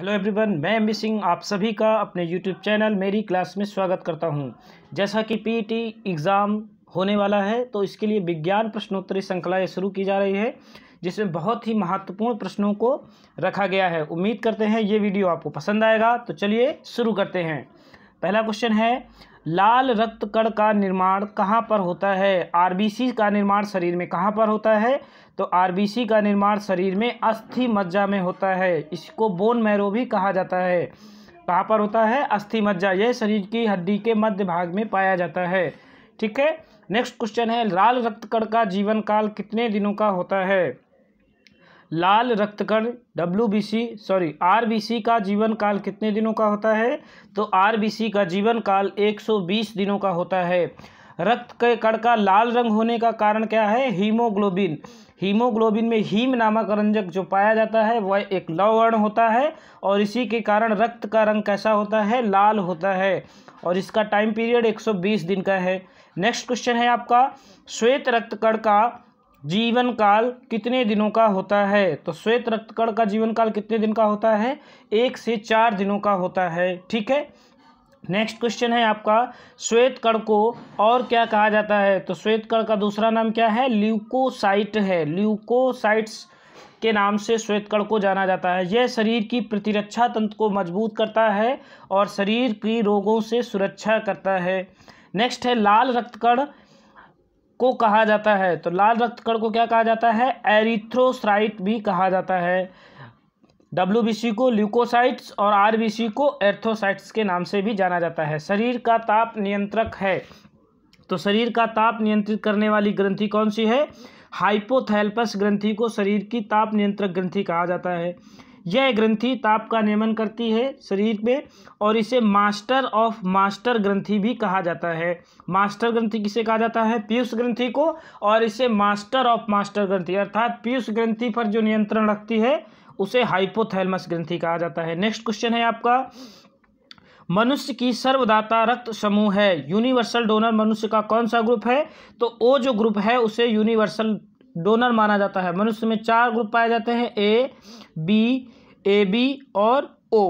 hello everyone मैं M Singh आप सभी का अपने यूट्यूब चैनल मेरी क्लास में स्वागत करता हूं जैसा कि पीटी एग्ज़ाम e होने वाला है तो इसके लिए विज्ञान प्रश्नोत्तरी श्रृंखला शुरू की जा रही है जिसमें बहुत ही महत्वपूर्ण प्रश्नों को रखा गया है उम्मीद करते हैं ये वीडियो आपको पसंद आएगा तो चलिए शुरू करते हैं पहला क्वेश्चन है लाल रक्त कण का निर्माण कहाँ पर होता है आरबीसी का निर्माण शरीर में कहाँ पर होता है तो आरबीसी का निर्माण शरीर में अस्थि मज्जा में होता है इसको बोन मैरो भी कहा जाता है कहाँ पर होता है अस्थि मज्जा यह शरीर की हड्डी के मध्य भाग में पाया जाता है ठीक है नेक्स्ट क्वेश्चन है लाल रक्त कण का जीवन काल कितने दिनों का होता है लाल रक्त कण डब्ल्यू सॉरी आर का जीवन काल कितने दिनों का होता है तो आर का जीवन काल 120 दिनों का होता है रक्त के कण का लाल रंग होने का कारण क्या है हीमोग्लोबिन हीमोग्लोबिन में हीम नामक रंजक जो पाया जाता है वह एक लवर्ण होता है और इसी के कारण रक्त का रंग कैसा होता है लाल होता है और इसका टाइम पीरियड 120 दिन का है नेक्स्ट क्वेश्चन है आपका श्वेत रक्त कण का जीवन काल कितने दिनों का होता है तो श्वेत रक्तकण का जीवन काल कितने दिन का होता है एक से चार दिनों का होता है ठीक है नेक्स्ट क्वेश्चन है आपका श्वेत कण को और क्या कहा जाता है तो श्वेत कण का दूसरा नाम क्या है ल्यूकोसाइट है ल्यूकोसाइट्स के नाम से श्वेत कण को जाना जाता है यह शरीर की प्रतिरक्षा तंत्र को मजबूत करता है और शरीर की रोगों से सुरक्षा करता है नेक्स्ट है लाल रक्तकण को कहा जाता है तो लाल रक्त कण को क्या कहा जाता है एरिथ्रोसाइट भी कहा जाता है डब्ल्यू को ल्यूकोसाइट्स और आर को एर्थोसाइट्स के नाम से भी जाना जाता है शरीर का ताप नियंत्रक है तो शरीर का ताप नियंत्रित करने वाली ग्रंथि कौन सी है हाइपोथैल्पस ग्रंथि को शरीर की ताप नियंत्रक ग्रंथि कहा जाता है यह ग्रंथि ताप का नियमन करती है शरीर में और इसे मास्टर ऑफ मास्टर ग्रंथि भी कहा जाता है मास्टर ग्रंथि किसे कहा जाता है पीयूष ग्रंथि को और इसे मास्टर ऑफ मास्टर ग्रंथि अर्थात पीयूष ग्रंथि पर जो नियंत्रण रखती है उसे हाइपोथैलमस ग्रंथि कहा जाता है नेक्स्ट क्वेश्चन है आपका मनुष्य की सर्वदाता रक्त समूह है यूनिवर्सल डोनर मनुष्य का कौन सा ग्रुप है तो ओ जो ग्रुप है उसे यूनिवर्सल डोनर माना जाता है मनुष्य में चार ग्रुप पाए जाते हैं ए बी ए बी और ओ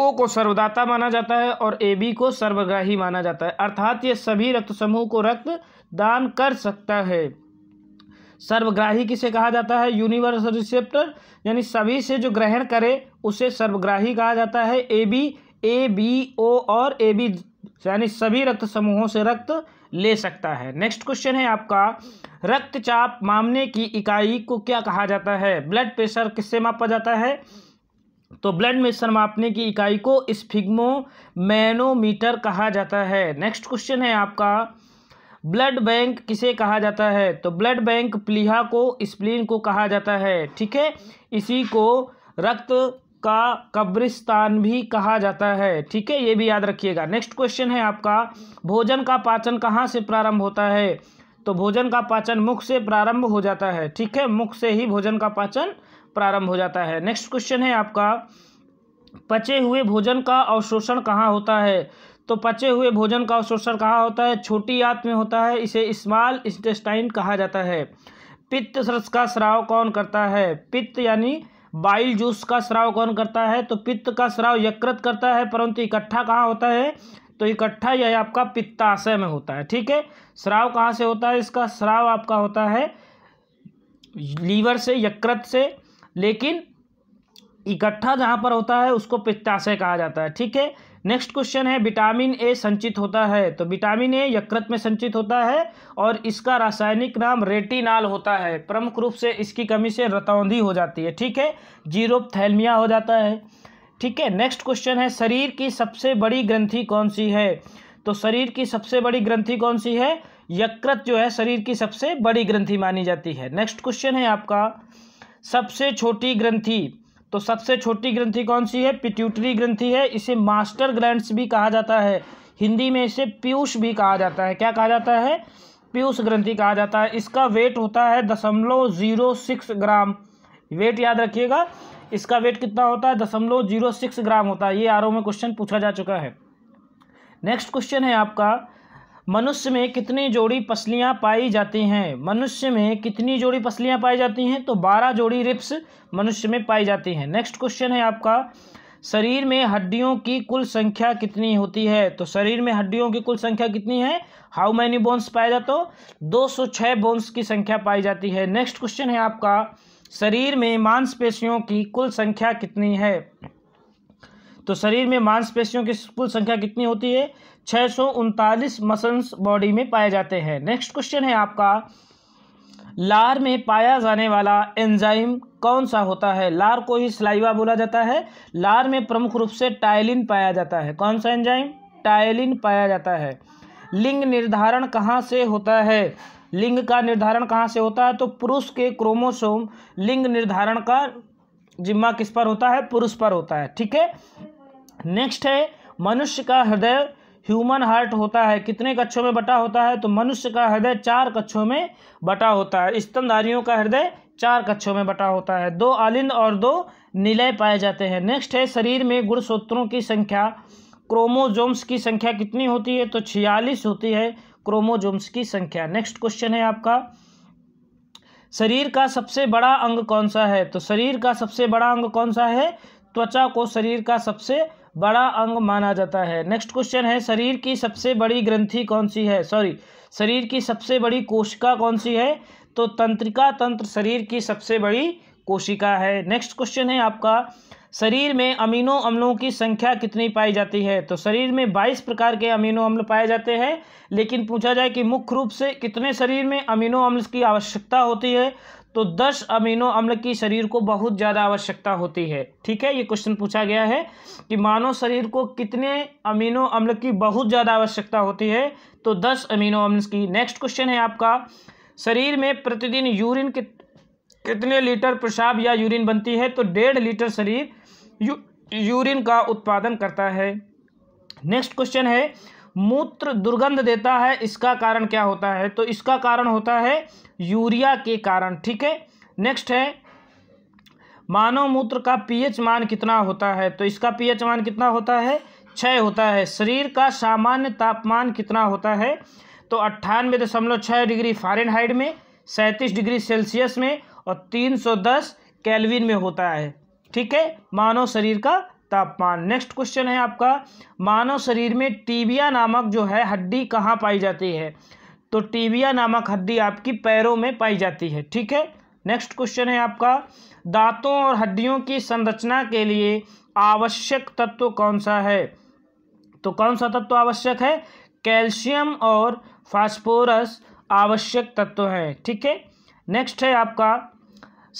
ओ को सर्वदाता माना जाता है और ए बी को सर्वग्राही माना जाता है अर्थात ये सभी रक्त समूह को रक्त दान कर सकता है सर्वग्राही किसे कहा जाता है यूनिवर्सल रिसेप्टर यानी सभी से जो ग्रहण करे उसे सर्वग्राही कहा जाता है A B A B O और ए बी यानी सभी रक्त समूहों से रक्त ले सकता है नेक्स्ट क्वेश्चन है आपका रक्तचाप मामने की इकाई को क्या कहा जाता है ब्लड प्रेशर किससे मापा जाता है तो ब्लड प्रेशर मापने की इकाई को स्फिग्मो मैनोमीटर कहा जाता है नेक्स्ट क्वेश्चन है आपका ब्लड बैंक किसे कहा जाता है तो ब्लड बैंक प्लीहा को स्प्लीन को कहा जाता है ठीक है इसी को रक्त का कब्रिस्तान भी कहा जाता है ठीक है ये भी याद रखिएगा नेक्स्ट क्वेश्चन है आपका भोजन का पाचन कहाँ से प्रारंभ होता है तो भोजन का पाचन मुख से प्रारंभ हो जाता है ठीक है मुख से ही भोजन का पाचन प्रारंभ हो जाता है नेक्स्ट क्वेश्चन है आपका पचे हुए भोजन का अवशोषण कहाँ होता है तो पचे हुए भोजन का अवशोषण कहाँ होता है छोटी आंत में होता है इसे स्मॉल इंटेस्टाइन कहा जाता है पित्त का स्राव कौन करता है पित्त यानी बाइल जूस का स्राव कौन करता है तो पित्त का स्राव यकृत करता है परंतु इकट्ठा कहाँ होता है तो इकट्ठा यह आपका पित्ताशय में होता है ठीक है स्राव कहाँ से होता है इसका स्राव आपका होता है लीवर से यकृत से लेकिन इकट्ठा जहाँ पर होता है उसको पित्ताशय कहा जाता है ठीक है नेक्स्ट क्वेश्चन है विटामिन ए संचित होता है तो विटामिन ए यकृत में संचित होता है और इसका रासायनिक नाम रेटिनाल होता है प्रमुख रूप से इसकी कमी से रतौंधी हो जाती है ठीक है जीरोपथैलमिया हो जाता है ठीक है नेक्स्ट क्वेश्चन है शरीर की सबसे बड़ी ग्रंथि कौन सी है तो शरीर की सबसे बड़ी ग्रंथि कौन सी है यकृत जो है शरीर की सबसे बड़ी ग्रंथि मानी जाती है नेक्स्ट क्वेश्चन है आपका सबसे छोटी ग्रंथि तो सबसे छोटी ग्रंथि कौन सी है पिट्यूटरी ग्रंथि है इसे मास्टर ग्लैंड्स भी कहा जाता है हिंदी में इसे पीयूष भी कहा जाता है क्या कहा जाता है पीयूष ग्रंथि कहा जाता है इसका वेट होता है दशमलव जीरो सिक्स ग्राम वेट याद रखिएगा इसका वेट कितना होता है दशमलव जीरो सिक्स ग्राम होता है ये आर में क्वेश्चन पूछा जा चुका है नेक्स्ट क्वेश्चन है आपका मनुष्य में कितनी जोड़ी पसलियाँ पाई जाती हैं मनुष्य में कितनी जोड़ी पसलियाँ पाई जाती हैं तो बारह जोड़ी रिप्स मनुष्य में पाई जाती हैं नेक्स्ट क्वेश्चन है आपका शरीर में हड्डियों की कुल संख्या कितनी होती है तो शरीर में हड्डियों की कुल संख्या कितनी है हाउ मैनी बोन्स पाया जाता दो सौ छः बोन्स की संख्या पाई जाती है नेक्स्ट क्वेश्चन है आपका शरीर में मांसपेशियों की कुल संख्या कितनी है तो शरीर में मांसपेशियों की कुल संख्या कितनी होती है छः सौ उनतालीस मसल्स बॉडी में पाए जाते हैं नेक्स्ट क्वेश्चन है आपका लार में पाया जाने वाला एंजाइम कौन सा होता है लार को ही स्लाइवा बोला जाता है लार में प्रमुख रूप से टाइलिन पाया जाता है कौन सा एंजाइम टाइलिन पाया जाता है लिंग निर्धारण कहाँ से होता है लिंग का निर्धारण कहाँ से होता है तो पुरुष के क्रोमोसोम लिंग निर्धारण का जिम्मा किस पर होता है पुरुष पर होता है ठीक है नेक्स्ट है मनुष्य का हृदय ह्यूमन हार्ट होता है कितने कक्षों में बटा होता है तो मनुष्य का हृदय चार कक्षों में बटा होता है स्तनधारियों का हृदय चार कक्षों में बटा होता है दो आलिंद और दो निलय पाए जाते हैं नेक्स्ट है शरीर में गुणसूत्रों की संख्या क्रोमोजोम्स की संख्या कितनी होती है तो छियालीस होती है क्रोमोजोम्स की संख्या नेक्स्ट क्वेश्चन है आपका शरीर का सबसे बड़ा अंग कौन सा है तो शरीर का सबसे बड़ा अंग कौन सा है त्वचा को शरीर का सबसे बड़ा अंग माना जाता है नेक्स्ट क्वेश्चन है शरीर की सबसे बड़ी ग्रंथि कौन सी है सॉरी शरीर की सबसे बड़ी कोशिका कौन सी है तो तंत्रिका तंत्र शरीर की सबसे बड़ी कोशिका है नेक्स्ट क्वेश्चन है आपका शरीर में अमीनो अम्लों की संख्या कितनी पाई जाती है तो शरीर में बाईस प्रकार के अमीनो अम्ल पाए जाते हैं लेकिन पूछा जाए कि मुख्य रूप से कितने शरीर में अमीनो अम्ल की आवश्यकता होती है तो 10 अमीनो अम्ल की शरीर को बहुत ज़्यादा आवश्यकता होती है ठीक है ये क्वेश्चन पूछा गया है कि मानव शरीर को कितने अमीनो अम्ल की बहुत ज़्यादा आवश्यकता होती है तो 10 अमीनो अम्ल की नेक्स्ट क्वेश्चन है आपका शरीर में प्रतिदिन यूरिन कित कितने लीटर पेशाब या यूरिन बनती है तो डेढ़ लीटर शरीर यू, यूरिन का उत्पादन करता है नेक्स्ट क्वेश्चन है मूत्र दुर्गंध देता है इसका कारण क्या होता है तो इसका कारण होता है यूरिया के कारण ठीक है नेक्स्ट है मानव मूत्र का पीएच मान कितना होता है तो इसका पीएच मान कितना होता है छः होता है शरीर का सामान्य तापमान कितना होता है तो अट्ठानवे दशमलव छः डिग्री फारेनहाइट में सैंतीस डिग्री सेल्सियस में और तीन सौ दस कैलविन में होता है ठीक है मानव शरीर का तापमान नेक्स्ट क्वेश्चन है आपका मानव शरीर में टीबिया नामक जो है हड्डी कहाँ पाई जाती है तो टीबिया नामक हड्डी आपकी पैरों में पाई जाती है ठीक है नेक्स्ट क्वेश्चन है आपका दांतों और हड्डियों की संरचना के लिए आवश्यक तत्व कौन सा है तो कौन सा तत्व आवश्यक है कैल्शियम और फास्फोरस आवश्यक तत्व हैं ठीक है नेक्स्ट है आपका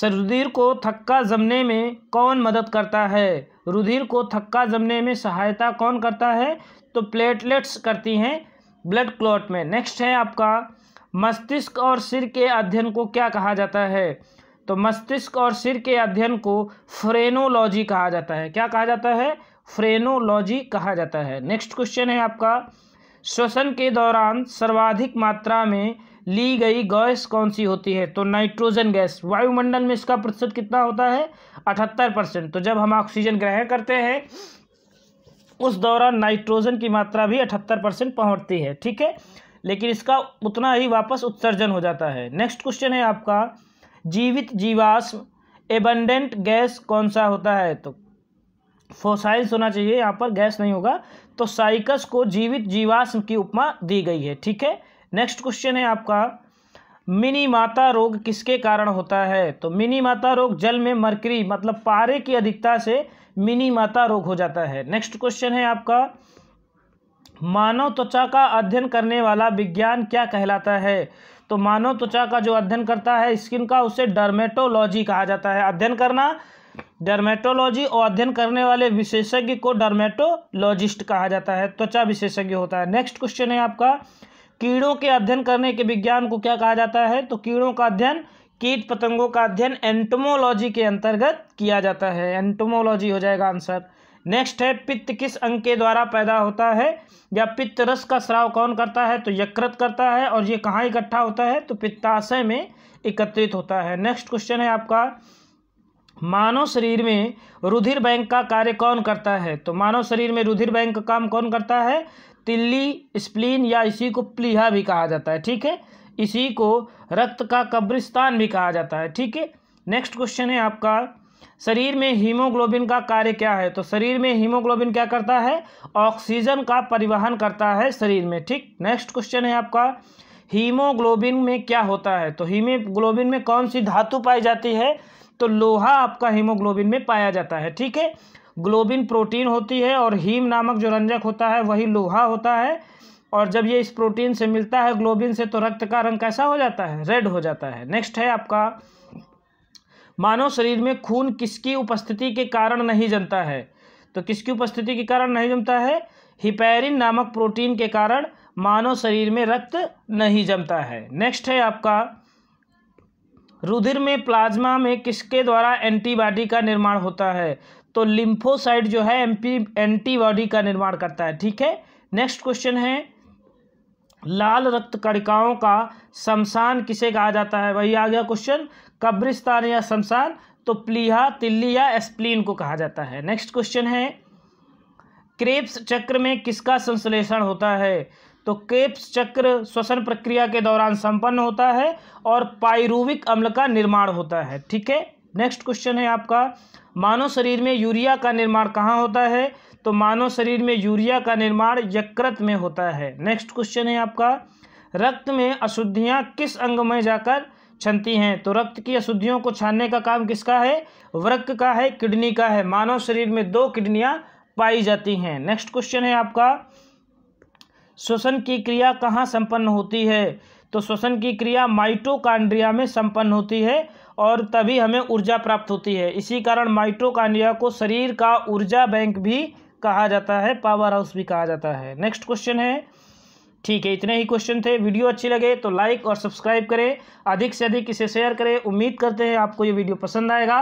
शरीर को थक्का जमने में कौन मदद करता है रुधिर को थक्का जमने में सहायता कौन करता है तो प्लेटलेट्स करती हैं ब्लड क्लॉट में नेक्स्ट है आपका मस्तिष्क और सिर के अध्ययन को क्या कहा जाता है तो मस्तिष्क और सिर के अध्ययन को फ्रेनोलॉजी कहा जाता है क्या कहा जाता है फ्रेनोलॉजी कहा जाता है नेक्स्ट क्वेश्चन है आपका श्वसन के दौरान सर्वाधिक मात्रा में ली गई गैस कौन सी होती है तो नाइट्रोजन गैस वायुमंडल में इसका प्रतिशत कितना होता है अठहत्तर परसेंट तो जब हम ऑक्सीजन ग्रहण करते हैं उस दौरान नाइट्रोजन की मात्रा भी अठहत्तर परसेंट पहुँचती है ठीक है लेकिन इसका उतना ही वापस उत्सर्जन हो जाता है नेक्स्ट क्वेश्चन है आपका जीवित जीवाश्म एबंडेंट गैस कौन सा होता है तो फोसाइल्स होना चाहिए यहाँ पर गैस नहीं होगा तो साइकस को जीवित जीवाश्म की उपमा दी गई है ठीक है नेक्स्ट क्वेश्चन है आपका मिनी माता रोग किसके कारण होता है तो मिनी माता रोग जल में मरकरी मतलब पारे की अधिकता से मिनी माता रोग हो जाता है नेक्स्ट क्वेश्चन है आपका मानव त्वचा का अध्ययन करने वाला विज्ञान क्या कहलाता है तो मानव त्वचा का जो अध्ययन करता है स्किन का उसे डर्मेटोलॉजी कहा जाता है अध्ययन करना डर्मेटोलॉजी और अध्ययन करने वाले विशेषज्ञ को डर्मेटोलॉजिस्ट कहा जाता है त्वचा विशेषज्ञ होता है नेक्स्ट क्वेश्चन है आपका कीड़ों के अध्ययन करने के विज्ञान को क्या कहा जाता है तो कीड़ों का अध्ययन कीट पतंगों का अध्ययन एंटोमोलॉजी के अंतर्गत किया जाता है एंटोमोलॉजी हो जाएगा आंसर नेक्स्ट है पित्त किस अंग के द्वारा पैदा होता है या पित्त रस का स्राव कौन करता है तो यकृत करता है और ये कहाँ इकट्ठा होता है तो पित्ताशय में एकत्रित होता है नेक्स्ट क्वेश्चन है आपका मानव शरीर में रुधिर बैंक का कार्य कौन करता है तो मानव शरीर में रुधिर बैंक का काम कौन करता है तिल्ली स्प्लीन या इसी को प्लीहा भी कहा जाता है ठीक है इसी को रक्त का कब्रिस्तान भी कहा जाता है ठीक है नेक्स्ट क्वेश्चन है आपका शरीर में हीमोग्लोबिन का कार्य क्या है तो शरीर में हीमोग्लोबिन क्या करता है ऑक्सीजन का परिवहन करता है शरीर में ठीक नेक्स्ट क्वेश्चन है आपका हीमोग्लोबिन में क्या होता है तो हीमोग्लोबिन में कौन सी धातु पाई जाती है तो लोहा आपका हीमोग्लोबिन में पाया जाता है ठीक है ग्लोबिन प्रोटीन होती है और हीम नामक जो रंजक होता है वही लोहा होता है और जब ये इस प्रोटीन से मिलता है ग्लोबिन से तो रक्त का रंग कैसा हो जाता है रेड हो जाता है नेक्स्ट है आपका मानव शरीर में खून किसकी उपस्थिति के कारण नहीं जमता है तो किसकी उपस्थिति के कारण नहीं जमता है हिपेरिन नामक प्रोटीन के कारण मानव शरीर में रक्त नहीं जमता है नेक्स्ट है आपका रुधिर में प्लाज्मा में किसके द्वारा एंटीबॉडी का निर्माण होता है तो लिम्फोसाइड जो है एमपी एंटीबॉडी का निर्माण करता है ठीक है नेक्स्ट क्वेश्चन है लाल रक्त कणिकाओं का शमशान किसे कहा जाता है वही आ गया क्वेश्चन कब्रिस्तान या शमशान तो प्लीहा तिल्ली या एस्प्लीन को कहा जाता है नेक्स्ट क्वेश्चन है क्रेप्स चक्र में किसका संश्लेषण होता है तो केप्स चक्र श्वसन प्रक्रिया के दौरान संपन्न होता है और पायरूविक अम्ल का निर्माण होता है ठीक है नेक्स्ट क्वेश्चन है आपका मानव शरीर में यूरिया का निर्माण कहाँ होता है तो मानव शरीर में यूरिया का निर्माण यकृत में होता है नेक्स्ट क्वेश्चन है आपका रक्त में अशुद्धियाँ किस अंग में जाकर छनती हैं तो रक्त की अशुद्धियों को छानने का काम किसका है वृक्क का है किडनी का है मानव शरीर में दो किडनियाँ पाई जाती हैं नेक्स्ट क्वेश्चन है आपका श्वसन की क्रिया कहाँ संपन्न होती है तो श्वसन की क्रिया माइटोकांड्रिया में संपन्न होती है और तभी हमें ऊर्जा प्राप्त होती है इसी कारण माइटोकांड्रिया को शरीर का ऊर्जा बैंक भी कहा जाता है पावर हाउस भी कहा जाता है नेक्स्ट क्वेश्चन है ठीक है इतने ही क्वेश्चन थे वीडियो अच्छी लगे तो लाइक और सब्सक्राइब करें अधिक से अधिक इसे शेयर करें उम्मीद करते हैं आपको ये वीडियो पसंद आएगा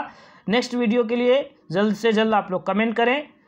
नेक्स्ट वीडियो के लिए जल्द से जल्द आप लोग कमेंट करें